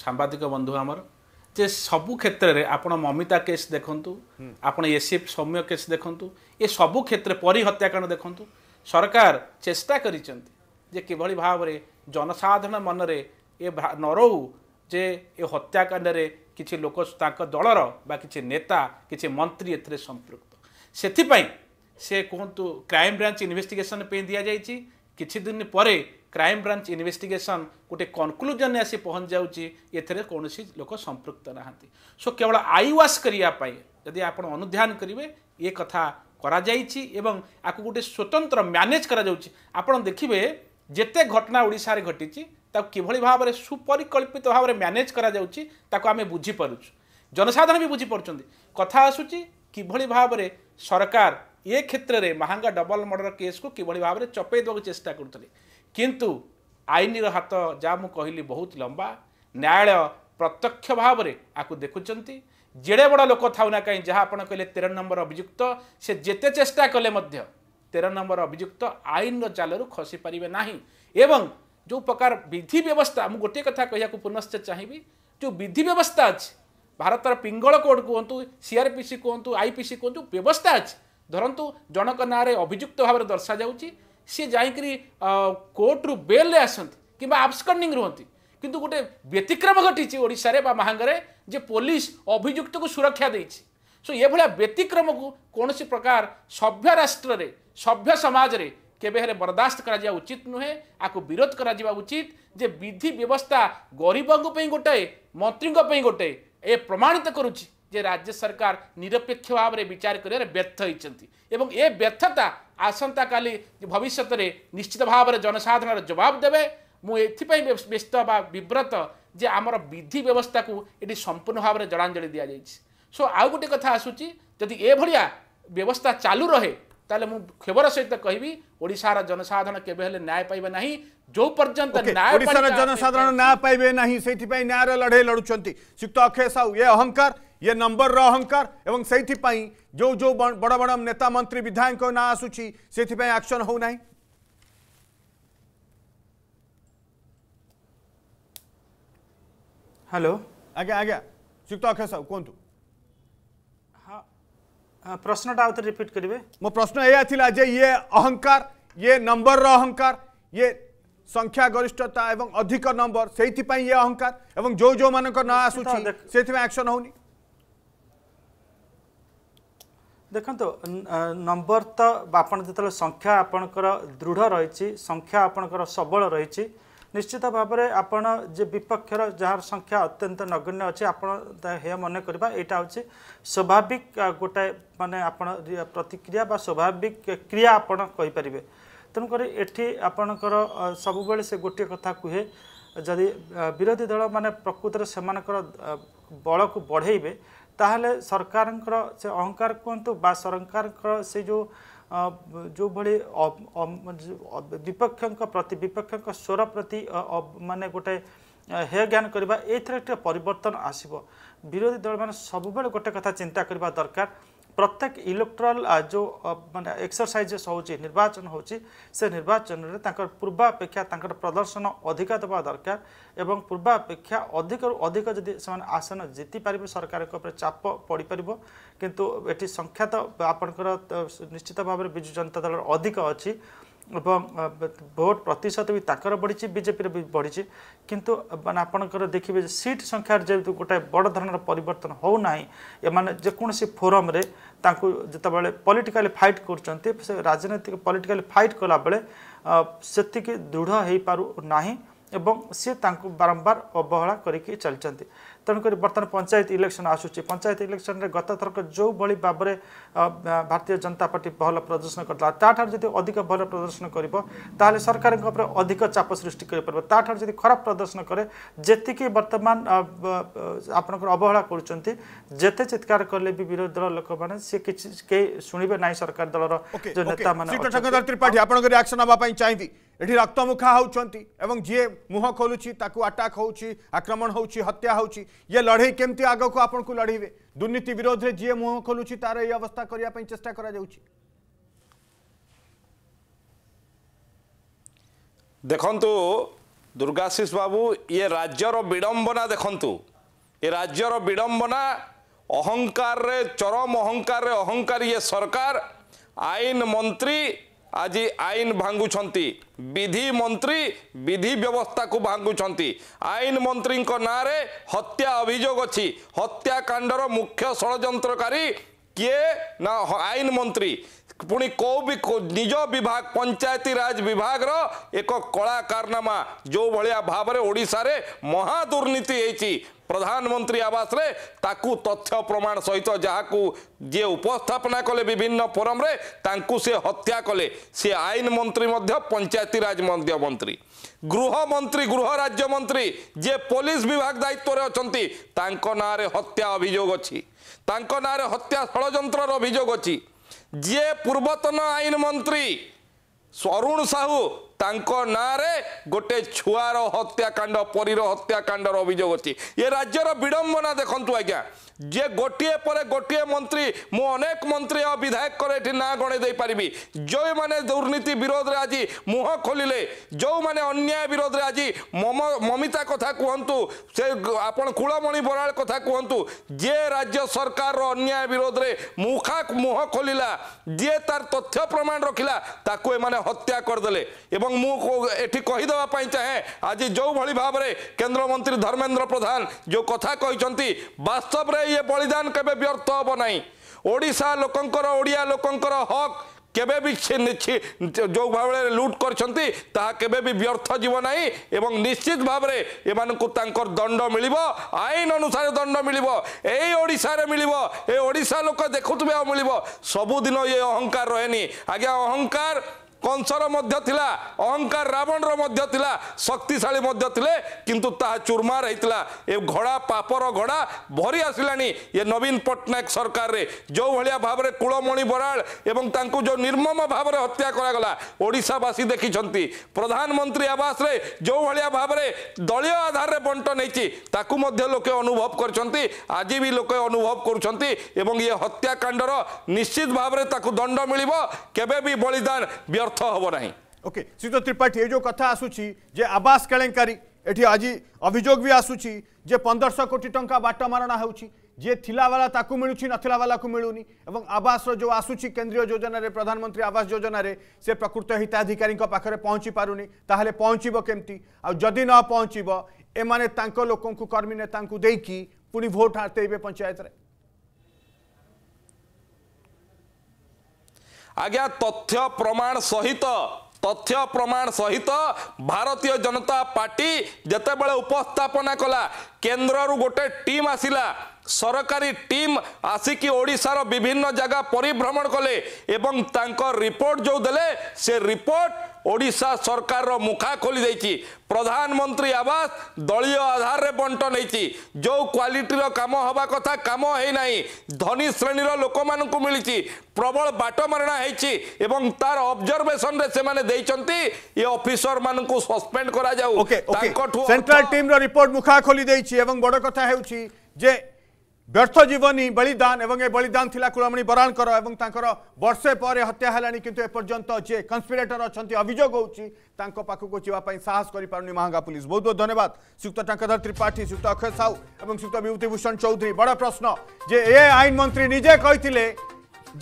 सांबादिक बंधु आमर ଯେ ସବୁ କ୍ଷେତ୍ରରେ ଆପଣ ମମିତା କେସ୍ ଦେଖନ୍ତୁ ଆପଣ ଏସିଏଫ୍ ସୌମ୍ୟ କେସ୍ ଦେଖନ୍ତୁ ଏ ସବୁ କ୍ଷେତ୍ରରେ ପରି ହତ୍ୟାକାଣ୍ଡ ଦେଖନ୍ତୁ ସରକାର ଚେଷ୍ଟା କରିଛନ୍ତି ଯେ କିଭଳି ଭାବରେ ଜନସାଧାରଣ ମନରେ ଏ ନ ରହୁ ଯେ ଏ ହତ୍ୟାକାଣ୍ଡରେ କିଛି ଲୋକ ତାଙ୍କ ଦଳର ବା କିଛି ନେତା କିଛି ମନ୍ତ୍ରୀ ଏଥିରେ ସମ୍ପୃକ୍ତ ସେଥିପାଇଁ ସେ କୁହନ୍ତୁ କ୍ରାଇମ୍ବ୍ରାଞ୍ଚ ବ୍ରାଞ୍ଚ ଇନ୍ଭେଷ୍ଟିଗେସନ୍ ପାଇଁ ଦିଆଯାଇଛି କିଛି ଦିନ ପରେ କ୍ରାଇମ୍ ବ୍ରାଞ୍ଚ ଇନଭେଷ୍ଟିଗେସନ୍ ଗୋଟେ କନକ୍ଲୁଜନ୍ରେ ଆସି ପହଞ୍ଚି ଯାଉଛି ଏଥିରେ କୌଣସି ଲୋକ ସମ୍ପୃକ୍ତ ନାହାନ୍ତି ସୋ କେବଳ ଆଇ ୱାସ୍ କରିବା ପାଇଁ ଯଦି ଆପଣ ଅନୁଧ୍ୟାନ କରିବେ ଏ କଥା କରାଯାଇଛି ଏବଂ ଆକୁ ଗୋଟେ ସ୍ୱତନ୍ତ୍ର ମ୍ୟାନେଜ୍ କରାଯାଉଛି ଆପଣ ଦେଖିବେ ଯେତେ ଘଟଣା ଓଡ଼ିଶାରେ ଘଟିଛି ତାକୁ କିଭଳି ଭାବରେ ସୁପରିକଳ୍ପିତ ଭାବରେ ମ୍ୟାନେଜ୍ କରାଯାଉଛି ତାକୁ ଆମେ ବୁଝିପାରୁଛୁ ଜନସାଧାରଣ ବି ବୁଝିପାରୁଛନ୍ତି କଥା ଆସୁଛି କିଭଳି ଭାବରେ ସରକାର ଏ କ୍ଷେତ୍ରରେ ମାହାଙ୍ଗା ଡବଲ ମର୍ଡ଼ର କେସ୍କୁ କିଭଳି ଭାବରେ ଚପେଇ ଦେବାକୁ ଚେଷ୍ଟା କରୁଥିଲେ କିନ୍ତୁ ଆଇନର ହାତ ଯାହା ମୁଁ କହିଲି ବହୁତ ଲମ୍ବା ନ୍ୟାୟାଳୟ ପ୍ରତ୍ୟକ୍ଷ ଭାବରେ ଆକୁ ଦେଖୁଛନ୍ତି ଯେଡ଼େ ବଡ଼ ଲୋକ ଥାଉ ନା କାହିଁ ଯାହା ଆପଣ କହିଲେ ତେର ନମ୍ବର ଅଭିଯୁକ୍ତ ସେ ଯେତେ ଚେଷ୍ଟା କଲେ ମଧ୍ୟ ତେର ନମ୍ବର ଅଭିଯୁକ୍ତ ଆଇନର ଜାଲରୁ ଖସି ପାରିବେ ନାହିଁ ଏବଂ ଯେଉଁ ପ୍ରକାର ବିଧି ବ୍ୟବସ୍ଥା ମୁଁ ଗୋଟିଏ କଥା କହିବାକୁ ପୁନଶ୍ଚ ଚାହିଁବି ଯେଉଁ ବିଧି ବ୍ୟବସ୍ଥା ଅଛି ଭାରତର ପିଙ୍ଗଳ କୋର୍ଟ କୁହନ୍ତୁ ସିଆର୍ପିସି କୁହନ୍ତୁ ଆଇପିସି କୁହନ୍ତୁ ବ୍ୟବସ୍ଥା ଅଛି ଧରନ୍ତୁ ଜଣକ ନାଁରେ ଅଭିଯୁକ୍ତ ଭାବରେ ଦର୍ଶାଯାଉଛି ᱥᱮ যাই くり কোর্ট ৰ বেলে আছেন কিবা আবস্কন্ডিং ৰহন্তি কিন্তু গটে বেতিক্ৰম ঘটিছি ওড়িশাৰে বা মহাঙ্গৰে যে পোলিস অভিযুক্তক সুরক্ষা দেছি সো এ ভলা বেতিক্ৰমক কোনসি প্রকার सभ्य ৰাষ্ট্ৰৰে सभ्य সমাজৰে কেবেহেৰে বৰদাস্ত কৰা যো উচিত নহে আকু বিৰোধ কৰা যা উচিত যে বিধি ব্যৱস্থা গৰিবাংক পই গটে মন্ত্রীক পই গটে এ প্ৰমাণিত কৰুচি যে ৰাজ্য সরকার নিৰপেক্ষভাৱৰে বিচাৰ কৰিৰ ব্যথ হৈচন্তি এবং এ বেথতা ଆସନ୍ତାକାଲି ଭବିଷ୍ୟତରେ ନିଶ୍ଚିତ ଭାବରେ ଜନସାଧାରଣର ଜବାବ ଦେବେ ମୁଁ ଏଥିପାଇଁ ବ୍ୟସ୍ତ ବା ବିବ୍ରତ ଯେ ଆମର ବିଧି ବ୍ୟବସ୍ଥାକୁ ଏଠି ସମ୍ପୂର୍ଣ୍ଣ ଭାବରେ ଜଳାଞ୍ଜଳି ଦିଆଯାଇଛି ସୋ ଆଉ ଗୋଟେ କଥା ଆସୁଛି ଯଦି ଏଭଳିଆ ବ୍ୟବସ୍ଥା ଚାଲୁ ରହେ ତାହେଲେ ମୁଁ କ୍ଷୋଭର ସହିତ କହିବି ଓଡ଼ିଶାର ଜନସାଧାରଣ କେବେ ହେଲେ ନ୍ୟାୟ ପାଇବେ ନାହିଁ ଯେଉଁ ପର୍ଯ୍ୟନ୍ତ ଓଡ଼ିଶାର ଜନସାଧାରଣ ନ୍ୟାୟ ପାଇବେ ନାହିଁ ସେଇଥିପାଇଁ ନ୍ୟାୟର ଲଢ଼େଇ ଲଢ଼ୁଛନ୍ତି ଶ୍ରୀଯୁକ୍ତ ଅକ୍ଷୟ ସାହୁ ଏ ଅହଙ୍କାର ये नंबर रहंकार एवं से जो जो बड़ बड़ नेता मंत्री विधायक ना आसूची से आक्शन हो ना हेलो आज्ञा आज्ञा श्रीयुक्त अक्षय साहू कहत प्रश्न प्रश्नटा आउ रिपीट करेंगे मो प्रश्न यह ये अहंकार ये नंबर रहंकार ये संख्या गरिष्ठता एवं अधिक नंबर से ये अहंकार एवं जो जो मान ना से आक्शन होनी ଦେଖନ୍ତୁ ନମ୍ବର ତ ଆପଣ ଯେତେବେଳେ ସଂଖ୍ୟା ଆପଣଙ୍କର ଦୃଢ଼ ରହିଛି ସଂଖ୍ୟା ଆପଣଙ୍କର ସବଳ ରହିଛି ନିଶ୍ଚିତ ଭାବରେ ଆପଣ ଯେ ବିପକ୍ଷର ଯାହାର ସଂଖ୍ୟା ଅତ୍ୟନ୍ତ ନଗଣ୍ୟ ଅଛି ଆପଣ ଏହା ମନେ କରିବା ଏଇଟା ହେଉଛି ସ୍ୱାଭାବିକ ଗୋଟାଏ ମାନେ ଆପଣ ପ୍ରତିକ୍ରିୟା ବା ସ୍ୱାଭାବିକ କ୍ରିୟା ଆପଣ କହିପାରିବେ ତେଣୁକରି ଏଠି ଆପଣଙ୍କର ସବୁବେଳେ ସେ ଗୋଟିଏ କଥା କୁହେ ଯଦି ବିରୋଧୀ ଦଳମାନେ ପ୍ରକୃତରେ ସେମାନଙ୍କର ବଳକୁ ବଢ଼େଇବେ ତାହେଲେ ସରକାରଙ୍କର ସେ ଅହଙ୍କାର କୁହନ୍ତୁ ବା ସରକାରଙ୍କର ସେ ଯେଉଁ ଯେଉଁଭଳି ବିପକ୍ଷଙ୍କ ପ୍ରତି ବିପକ୍ଷଙ୍କ ସ୍ୱର ପ୍ରତି ମାନେ ଗୋଟେ ହେୟ ଜ୍ଞାନ କରିବା ଏଇଥିରେ ଟିକେ ପରିବର୍ତ୍ତନ ଆସିବ ବିରୋଧୀ ଦଳମାନେ ସବୁବେଳେ ଗୋଟେ କଥା ଚିନ୍ତା କରିବା ଦରକାର ପ୍ରତ୍ୟେକ ଇଲେକ୍ଟ୍ରାଲ ଯେଉଁ ମାନେ ଏକ୍ସରସାଇଜେସ୍ ହେଉଛି ନିର୍ବାଚନ ହେଉଛି ସେ ନିର୍ବାଚନରେ ତାଙ୍କର ପୂର୍ବାପେକ୍ଷା ତାଙ୍କର ପ୍ରଦର୍ଶନ ଅଧିକ ଦେବା ଦରକାର ଏବଂ ପୂର୍ବାପେକ୍ଷା ଅଧିକରୁ ଅଧିକ ଯଦି ସେମାନେ ଆସନ ଜିତିପାରିବେ ସରକାରଙ୍କ ଉପରେ ଚାପ ପଡ଼ିପାରିବ କିନ୍ତୁ ଏଠି ସଂଖ୍ୟା ତ ଆପଣଙ୍କର ନିଶ୍ଚିତ ଭାବରେ ବିଜୁ ଜନତା ଦଳର ଅଧିକ ଅଛି ଏବଂ ଭୋଟ ପ୍ରତିଶତ ବି ତାଙ୍କର ବଢ଼ିଛି ବିଜେପିର ବି ବଢ଼ିଛି କିନ୍ତୁ ମାନେ ଆପଣଙ୍କର ଦେଖିବେ ଯେ ସିଟ୍ ସଂଖ୍ୟାରେ ଯେହେତୁ ଗୋଟାଏ ବଡ଼ ଧରଣର ପରିବର୍ତ୍ତନ ହେଉନାହିଁ ଏମାନେ ଯେକୌଣସି ଫୋରମ୍ରେ ତାଙ୍କୁ ଯେତେବେଳେ ପଲିଟିକାଲି ଫାଇଟ୍ କରୁଛନ୍ତି ସେ ରାଜନୈତିକ ପଲିଟିକାଲି ଫାଇଟ୍ କଲାବେଳେ ସେତିକି ଦୃଢ଼ ହୋଇପାରୁନାହିଁ ଏବଂ ସିଏ ତାଙ୍କୁ ବାରମ୍ବାର ଅବହେଳା କରିକି ଚାଲିଛନ୍ତି ତେଣୁକରି ବର୍ତ୍ତମାନ ପଞ୍ଚାୟତ ଇଲେକ୍ସନ୍ ଆସୁଛି ପଞ୍ଚାୟତ ଇଲେକ୍ସନ୍ରେ ଗତଥରକ ଯେଉଁଭଳି ଭାବରେ ଭାରତୀୟ ଜନତା ପାର୍ଟି ଭଲ ପ୍ରଦର୍ଶନ କରିଥିଲା ତାଠାରୁ ଯଦି ଅଧିକ ଭଲ ପ୍ରଦର୍ଶନ କରିବ ତାହେଲେ ସରକାରଙ୍କ ଉପରେ ଅଧିକ ଚାପ ସୃଷ୍ଟି କରିପାରିବ ତାଠାରୁ ଯଦି ଖରାପ ପ୍ରଦର୍ଶନ କରେ ଯେତିକି ବର୍ତ୍ତମାନ ଆପଣଙ୍କର ଅବହେଳା କରୁଛନ୍ତି ଯେତେ ଚିତ୍କାର କଲେ ବି ବିରୋଧୀ ଦଳ ଲୋକମାନେ ସିଏ କିଛି କେହି ଶୁଣିବେ ନାହିଁ ସରକାର ଦଳର ଯେଉଁ ନେତାମାନେ ତ୍ରିପାଠୀ ଆପଣଙ୍କ ରିଆକ୍ସନ୍ ହେବା ପାଇଁ ଚାହିଁବି ଏଠି ରକ୍ତମୁଖା ହେଉଛନ୍ତି ଏବଂ ଯିଏ ମୁହଁ ଖୋଲୁଛି ତାକୁ ଆଟାକ୍ ହେଉଛି ଆକ୍ରମଣ ହେଉଛି ହତ୍ୟା ହେଉଛି ये लड़ई केमती आगक आपण को लड़े दुर्नीति विरोध में जी मुह खोलु तार ये अवस्था करने चेस्टा कर ଦେଖନ୍ତୁ ଦୁର୍ଗାଶିଷ ବାବୁ ଇଏ ରାଜ୍ୟର ବିଡ଼ମ୍ବନା ଦେଖନ୍ତୁ ଏ ରାଜ୍ୟର ବିଡ଼ମ୍ବନା ଅହଙ୍କାରରେ ଚରମ ଅହଙ୍କାରରେ ଅହଙ୍କାରୀ ଇଏ ସରକାର ଆଇନ ମନ୍ତ୍ରୀ ଆଜି ଆଇନ ଭାଙ୍ଗୁଛନ୍ତି ବିଧି ମନ୍ତ୍ରୀ ବିଧି ବ୍ୟବସ୍ଥାକୁ ଭାଙ୍ଗୁଛନ୍ତି ଆଇନ ମନ୍ତ୍ରୀଙ୍କ ନାଁରେ ହତ୍ୟା ଅଭିଯୋଗ ଅଛି ହତ୍ୟାକାଣ୍ଡର ମୁଖ୍ୟ ଷଡ଼ଯନ୍ତ୍ରକାରୀ କିଏ ନା ଆଇନ ମନ୍ତ୍ରୀ ପୁଣି କେଉଁ ବି ନିଜ ବିଭାଗ ପଞ୍ଚାୟତିରାଜ ବିଭାଗର ଏକ କଳା କାରନାମା ଯେଉଁ ଭଳିଆ ଭାବରେ ଓଡ଼ିଶାରେ ମହା ଦୁର୍ନୀତି ହେଇଛି ପ୍ରଧାନମନ୍ତ୍ରୀ ଆବାସରେ ତାକୁ ତଥ୍ୟ ପ୍ରମାଣ ସହିତ ଯାହାକୁ ଯିଏ ଉପସ୍ଥାପନା କଲେ ବିଭିନ୍ନ ଫୋରମରେ ତାଙ୍କୁ ସେ ହତ୍ୟା କଲେ ସେ ଆଇନ ମନ୍ତ୍ରୀ ମଧ୍ୟ ପଞ୍ଚାୟତିରାଜ ମଧ୍ୟ ମନ୍ତ୍ରୀ ଗୃହମନ୍ତ୍ରୀ ଗୃହ ରାଜ୍ୟମନ୍ତ୍ରୀ ଯିଏ ପୋଲିସ ବିଭାଗ ଦାୟିତ୍ୱରେ ଅଛନ୍ତି ତାଙ୍କ ନାଁରେ ହତ୍ୟା ଅଭିଯୋଗ ଅଛି ତାଙ୍କ ନାଁରେ ହତ୍ୟା ଷଡ଼ଯନ୍ତ୍ରର ଅଭିଯୋଗ ଅଛି ଯିଏ ପୂର୍ବତନ ଆଇନ ମନ୍ତ୍ରୀ ଅରୁଣ ସାହୁ ତାଙ୍କ ନାଁରେ ଗୋଟେ ଛୁଆର ହତ୍ୟାକାଣ୍ଡ ପରୀର ହତ୍ୟାକାଣ୍ଡର ଅଭିଯୋଗ ଅଛି ଏ ରାଜ୍ୟର ବିଡ଼ମ୍ବନା ଦେଖନ୍ତୁ ଆଜ୍ଞା যে গোটিয়ে পরে গোটিয়ে মন্ত্রী মু অনেক মন্ত্রী আর বিধায়ক এটি না গণাই দেইপারি যে দুর্নীতি বিরোধে আজ মুহ খোলিলে যে অন্যায় বিরোধে আজ মমিতা কথা কুহতু সে আপনার কূলমণি বরাল কথা কুহতু যে রাজ্য সরকার অন্যায় বিরোধে মুখা মুহ খোলিলা যে তার তথ্য প্রমাণ রখিলা তাকে এমানে হত্যা করেদেলে এবং মু এটি কহিদেওয়া চাহে আজ যেভাবে ভাবে কেন্দ্রমন্ত্রী ধর্মেন্দ্র প্রধান যে কথা কিন্তু বাস্তবরে ଇଏ ବଳିଦାନ କେବେ ବ୍ୟର୍ଥ ହେବ ନାହିଁ ଓଡ଼ିଶା ଲୋକଙ୍କର ଓଡ଼ିଆ ଲୋକଙ୍କର ହକ୍ କେବେ ବି ଯେଉଁ ଭାବରେ ଲୁଟ୍ କରିଛନ୍ତି ତାହା କେବେ ବି ବ୍ୟର୍ଥ ଯିବ ନାହିଁ ଏବଂ ନିଶ୍ଚିତ ଭାବରେ ଏମାନଙ୍କୁ ତାଙ୍କର ଦଣ୍ଡ ମିଳିବ ଆଇନ ଅନୁସାରେ ଦଣ୍ଡ ମିଳିବ ଏଇ ଓଡ଼ିଶାରେ ମିଳିବ ଏ ଓଡ଼ିଶା ଲୋକ ଦେଖୁଥିବେ ଆଉ ମିଳିବ ସବୁଦିନ ଇଏ ଅହଙ୍କାର ରହେନି ଆଜ୍ଞା ଅହଙ୍କାର କଂସର ମଧ୍ୟ ଥିଲା ଅହଙ୍କାର ରାବଣର ମଧ୍ୟ ଥିଲା ଶକ୍ତିଶାଳୀ ମଧ୍ୟ ଥିଲେ କିନ୍ତୁ ତାହା ଚୁରମାର ହେଇଥିଲା ଏ ଘୋଡ଼ା ପାପର ଘୋଡ଼ା ଭରି ଆସିଲାଣି ଏ ନବୀନ ପଟ୍ଟନାୟକ ସରକାରରେ ଯେଉଁ ଭଳିଆ ଭାବରେ କୁଳମଣି ବରାଳ ଏବଂ ତାଙ୍କୁ ଯେଉଁ ନିର୍ମମ ଭାବରେ ହତ୍ୟା କରାଗଲା ଓଡ଼ିଶାବାସୀ ଦେଖିଛନ୍ତି ପ୍ରଧାନମନ୍ତ୍ରୀ ଆବାସରେ ଯେଉଁ ଭଳିଆ ଭାବରେ ଦଳୀୟ ଆଧାରରେ ବଣ୍ଟନ ହେଇଛି ତାକୁ ମଧ୍ୟ ଲୋକେ ଅନୁଭବ କରିଛନ୍ତି ଆଜି ବି ଲୋକେ ଅନୁଭବ କରୁଛନ୍ତି ଏବଂ ଏ ହତ୍ୟାକାଣ୍ଡର ନିଶ୍ଚିତ ଭାବରେ ତାକୁ ଦଣ୍ଡ ମିଳିବ କେବେ ବି ବଳିଦାନ ବ୍ୟର୍ଥ अर्थ हम ना ओके श्रीत त्रिपाठी ये कथ आसुच्चे आवास केलेकारी आज अभोग भी आसुच्चे पंद्रह कोटी टाइम बाटमारणा होे थला मिलू नाला मिलूनी आवास जो आसुच्ची केन्द्रीय योजन प्रधानमंत्री आवास योजन से प्रकृत हिताधिकारी पाखे पहुँची पारे तेल पहुँच केमती आदि न पहुँचे लोक कर्मी नेता पुणी भोट हारे पंचायत ଆଜ୍ଞା ତଥ୍ୟ ପ୍ରମାଣ ସହିତ ତଥ୍ୟ ପ୍ରମାଣ ସହିତ ଭାରତୀୟ ଜନତା ପାର୍ଟି ଯେତେବେଳେ ଉପସ୍ଥାପନା କଲା କେନ୍ଦ୍ରରୁ ଗୋଟେ ଟିମ୍ ଆସିଲା সরকারি টিম আসিকি ওড়িশার বিভিন্ন জায়গা পরিভ্রমণ কলে এবং তাঙ্ক রিপোর্ট যে দেলে সে রিপোর্ট ওড়িশা সরকার মুখা খোলি দেইছি প্রধানমন্ত্রী আবাস দলীয় আধারে বন্টন হয়েছি যে কোয়ালিটির কাম হওয়া কথা কাম হয়ে না ধনী শ্রেণীর লোক মিছি প্রবল বাটমারণা হয়েছি এবং তার অবজরভেসন সেমানে দেইছন্তি এ অফিসর মানুষ সসপেন্ড করা যাও সেন্ট্রাল টিম রিপোর্ট মুখা খোলি দেইছি এবং বড় কথা হেউছি যে ব্যর্থ জীবনী বলিদান এবং এ বলিদান লা কুলমণি বরাণকর এবং তাঁর বর্ষে পরে হত্যা হলানি কিন্তু এপর্যন্ত যে কনস্পিরেটর অনেক অভিযোগ হচ্ছে তাঁর পাখক যাওয়া সাহস করে পুনি মাহঙ্গা পুলিশ বহু বহু ধন্যবাদ শ্রুক্ত টাঙ্কধর ত্রিপাঠী শ্রুক্ত অক্ষয় সাউ এবং শ্রুক্ত বিভূতিভূষণ চৌধুরী বড় প্রশ্ন যে এ আইন মন্ত্রী নিজে কে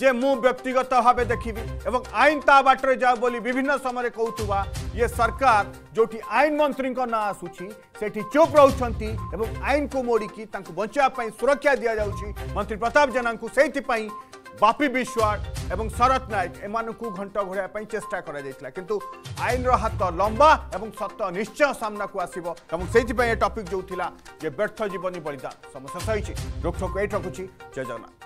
যে মু ব্যক্তিগত ভাবে দেখিবি এবং আইন তা বাটরে যাও বলি বিভিন্ন সময় কৌথা ইয়ে সরকার যেটি আইন মন্ত্রী না আসুচি সেটি চুপ রুচার এবং আইনকু মোড়িকি তাঁকু বঞ্চাইপ সুরক্ষা দিয়া যাচ্ছি মন্ত্রী প্রতাপ জেলা সেইপাই বাপি বিশ্বাস এবং শরৎ নায়ক এমানু ঘণ্ট ঘোড়াইব চেষ্টা করা যাইছিলা কিন্তু আইনর হাত লম্বা এবং সত্য নিশ্চয় সামনাকু আসব এবং সেইপাই এ টপিক যে যে ব্যর্থ জীবনী বলিদান সমস্যা সহিছি রোকঠোক এইট রাখুছি জয় জগন্নাথ